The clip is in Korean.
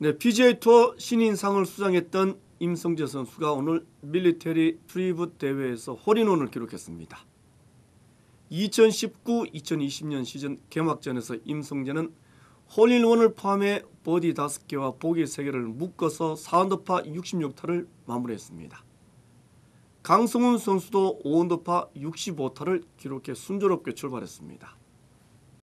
네, PGA 투어 신인상을 수상했던 임성재 선수가 오늘 밀리터리 프리브 대회에서 홀인원을 기록했습니다. 2019-2020년 시즌 개막전에서 임성재는 홀인원을 포함해 버디 5개와 보기 3개를 묶어서 4언더파 66타를 마무리했습니다. 강성훈 선수도 5언더파 65타를 기록해 순조롭게 출발했습니다.